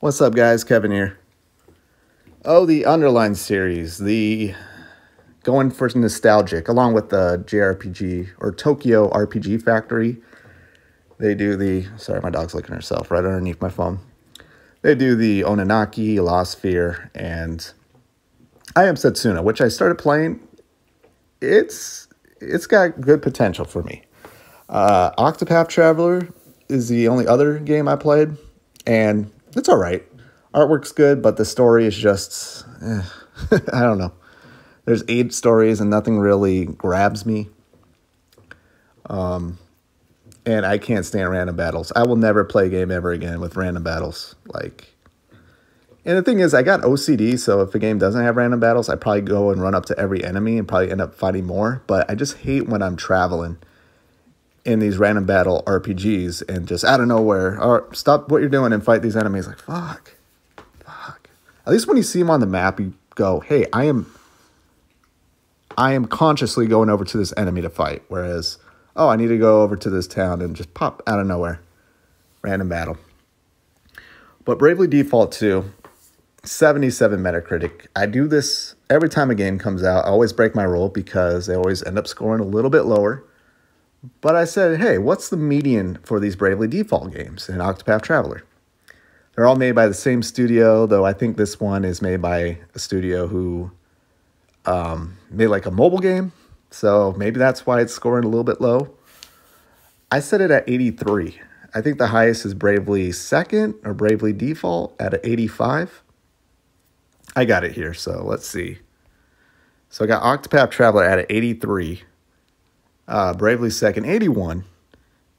What's up, guys? Kevin here. Oh, the Underline series, the going for nostalgic, along with the JRPG or Tokyo RPG Factory. They do the, sorry, my dog's licking herself right underneath my phone. They do the Onanaki, Fear and I Am Setsuna, which I started playing. It's, it's got good potential for me. Uh, Octopath Traveler is the only other game I played, and it's all right. Artwork's good, but the story is just, eh, I don't know. There's eight stories and nothing really grabs me. Um, and I can't stand random battles. I will never play a game ever again with random battles. Like, and the thing is, I got OCD, so if a game doesn't have random battles, I probably go and run up to every enemy and probably end up fighting more. But I just hate when I'm traveling in these random battle RPGs and just out of nowhere, or oh, stop what you're doing and fight these enemies. Like, fuck. Fuck. At least when you see them on the map, you go, hey, I am I am consciously going over to this enemy to fight. Whereas, oh, I need to go over to this town and just pop out of nowhere. Random battle. But Bravely Default 2, 77 Metacritic. I do this every time a game comes out. I always break my rule because they always end up scoring a little bit lower but I said, hey, what's the median for these Bravely Default games and Octopath Traveler? They're all made by the same studio, though I think this one is made by a studio who um, made like a mobile game. So maybe that's why it's scoring a little bit low. I set it at 83. I think the highest is Bravely Second or Bravely Default at 85. I got it here, so let's see. So I got Octopath Traveler at 83 uh, Bravely Second, 81.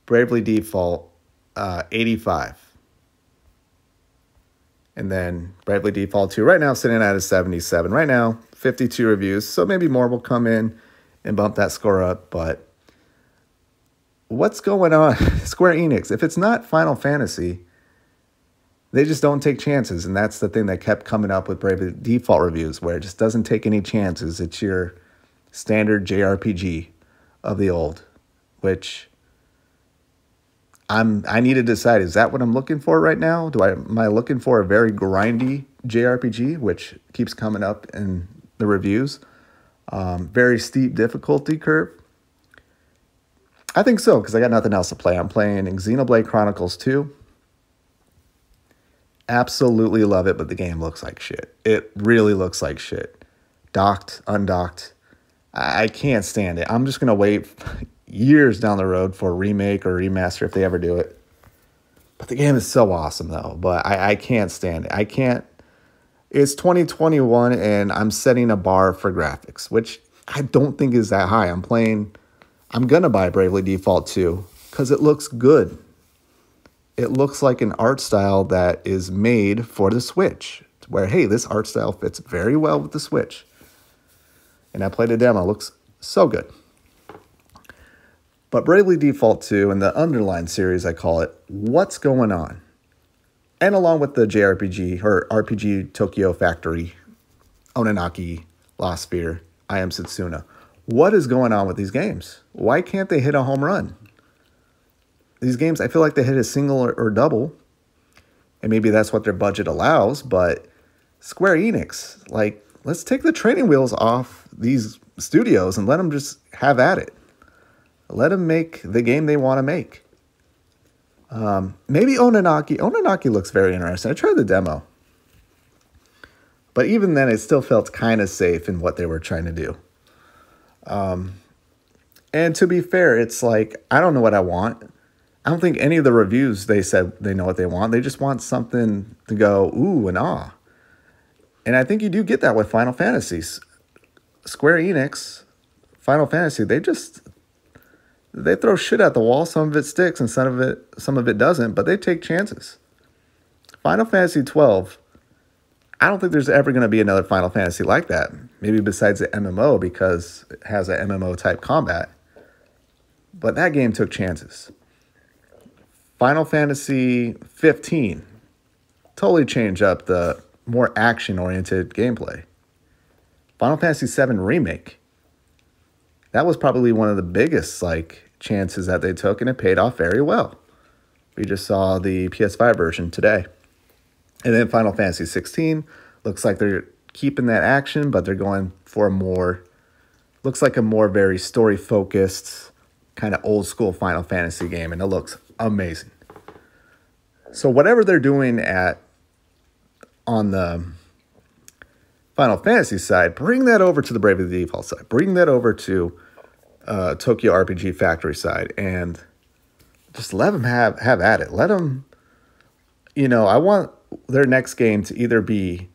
Bravely Default, uh, 85. And then Bravely Default 2 right now sitting at a 77. Right now, 52 reviews. So maybe more will come in and bump that score up. But what's going on? Square Enix, if it's not Final Fantasy, they just don't take chances. And that's the thing that kept coming up with Bravely Default reviews, where it just doesn't take any chances. It's your standard JRPG of the old, which I'm I need to decide is that what I'm looking for right now? Do I am I looking for a very grindy JRPG, which keeps coming up in the reviews? Um, very steep difficulty curve. I think so because I got nothing else to play. I'm playing Xenoblade Chronicles 2. Absolutely love it, but the game looks like shit. It really looks like shit. Docked, undocked, I can't stand it. I'm just gonna wait years down the road for a remake or remaster if they ever do it. But the game is so awesome though. But I, I can't stand it. I can't. It's 2021 and I'm setting a bar for graphics, which I don't think is that high. I'm playing. I'm gonna buy Bravely Default 2 because it looks good. It looks like an art style that is made for the Switch. Where hey, this art style fits very well with the Switch and I played a demo. It looks so good. But Bravely Default 2 and the underline series, I call it, What's Going On? And along with the JRPG or RPG Tokyo Factory, Onanaki, Lost Sphere, I Am Setsuna. What is going on with these games? Why can't they hit a home run? These games, I feel like they hit a single or, or double, and maybe that's what their budget allows, but Square Enix, like, let's take the training wheels off these studios and let them just have at it. Let them make the game they want to make. Um, maybe Onanaki. Onanaki looks very interesting. I tried the demo. But even then, it still felt kind of safe in what they were trying to do. Um, and to be fair, it's like, I don't know what I want. I don't think any of the reviews they said they know what they want. They just want something to go, ooh, and ah. And I think you do get that with Final Fantasies. Square Enix, Final Fantasy, they just they throw shit at the wall. Some of it sticks and some of it some of it doesn't, but they take chances. Final Fantasy 12 I don't think there's ever going to be another Final Fantasy like that. Maybe besides the MMO because it has a MMO type combat. But that game took chances. Final Fantasy 15 totally changed up the more action oriented gameplay. Final Fantasy VII Remake. That was probably one of the biggest like chances that they took, and it paid off very well. We just saw the PS5 version today. And then Final Fantasy 16 looks like they're keeping that action, but they're going for a more looks like a more very story focused kind of old school Final Fantasy game, and it looks amazing. So whatever they're doing at on the Final Fantasy side, bring that over to the Brave of the Default side. Bring that over to uh, Tokyo RPG Factory side, and just let them have have at it. Let them, you know, I want their next game to either be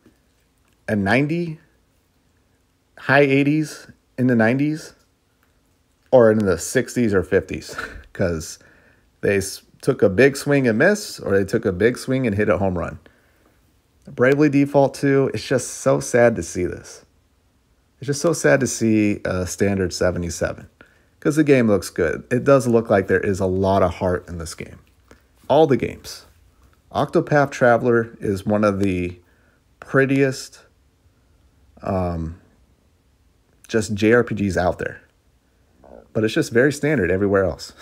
a ninety, high eighties in the nineties, or in the sixties or fifties, because they took a big swing and miss, or they took a big swing and hit a home run. Bravely Default 2, it's just so sad to see this. It's just so sad to see uh, Standard 77 because the game looks good. It does look like there is a lot of heart in this game. All the games. Octopath Traveler is one of the prettiest um, just JRPGs out there. But it's just very standard everywhere else.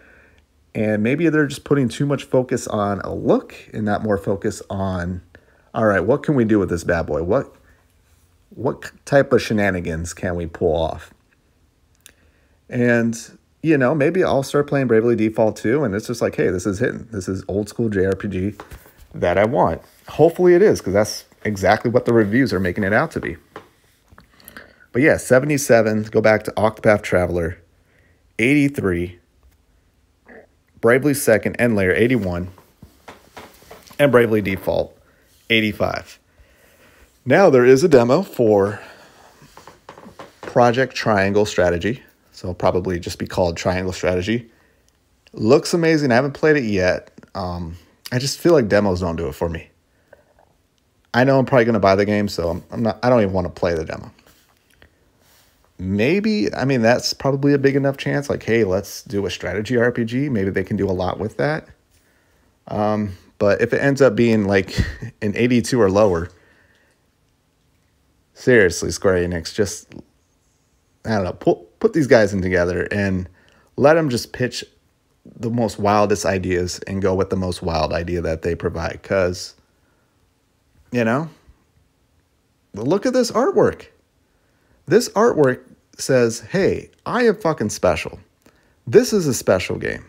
and maybe they're just putting too much focus on a look and not more focus on all right, what can we do with this bad boy? What what type of shenanigans can we pull off? And you know, maybe I'll start playing Bravely Default too, and it's just like, hey, this is hitting. This is old school JRPG that I want. Hopefully it is, because that's exactly what the reviews are making it out to be. But yeah, 77, go back to Octopath Traveler, 83, Bravely Second, and Layer 81, and Bravely Default. 85. Now there is a demo for Project Triangle Strategy. So it'll probably just be called Triangle Strategy. Looks amazing. I haven't played it yet. Um, I just feel like demos don't do it for me. I know I'm probably going to buy the game, so I'm, I'm not. I don't even want to play the demo. Maybe I mean that's probably a big enough chance. Like, hey, let's do a strategy RPG. Maybe they can do a lot with that. Um, but if it ends up being like an 82 or lower, seriously, Square Enix, just, I don't know, put, put these guys in together and let them just pitch the most wildest ideas and go with the most wild idea that they provide. Because, you know, look at this artwork. This artwork says, hey, I am fucking special. This is a special game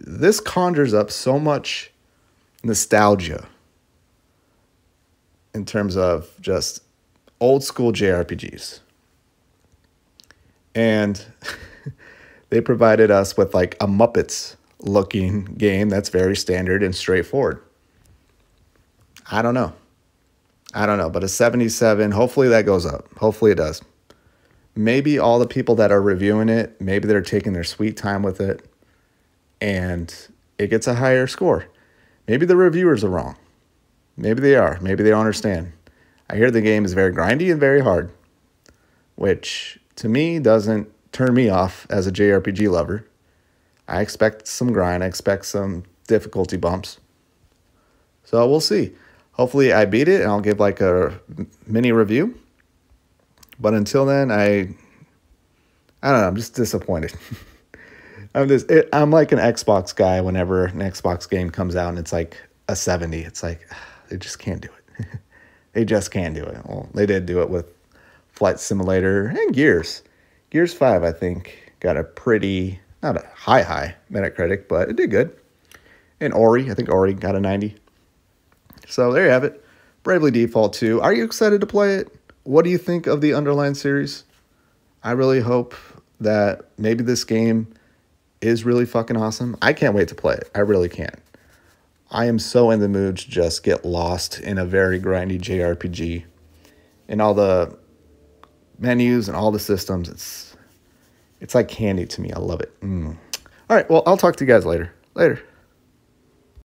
this conjures up so much nostalgia in terms of just old school JRPGs. And they provided us with like a Muppets looking game that's very standard and straightforward. I don't know. I don't know, but a 77, hopefully that goes up. Hopefully it does. Maybe all the people that are reviewing it, maybe they're taking their sweet time with it and it gets a higher score. Maybe the reviewers are wrong. Maybe they are. Maybe they don't understand. I hear the game is very grindy and very hard, which to me doesn't turn me off as a JRPG lover. I expect some grind, I expect some difficulty bumps. So we'll see. Hopefully, I beat it and I'll give like a mini review. But until then, I I don't know, I'm just disappointed. I'm just it, I'm like an Xbox guy. Whenever an Xbox game comes out and it's like a 70, it's like they just can't do it. they just can't do it. Well, they did do it with Flight Simulator and Gears. Gears 5, I think, got a pretty not a high high Metacritic, but it did good. And Ori, I think Ori got a 90. So there you have it. Bravely Default 2. Are you excited to play it? What do you think of the underlying series? I really hope that maybe this game is really fucking awesome. I can't wait to play it. I really can't. I am so in the mood to just get lost in a very grindy JRPG and all the menus and all the systems. It's it's like candy to me. I love it. Mm. All right, well, I'll talk to you guys later. Later.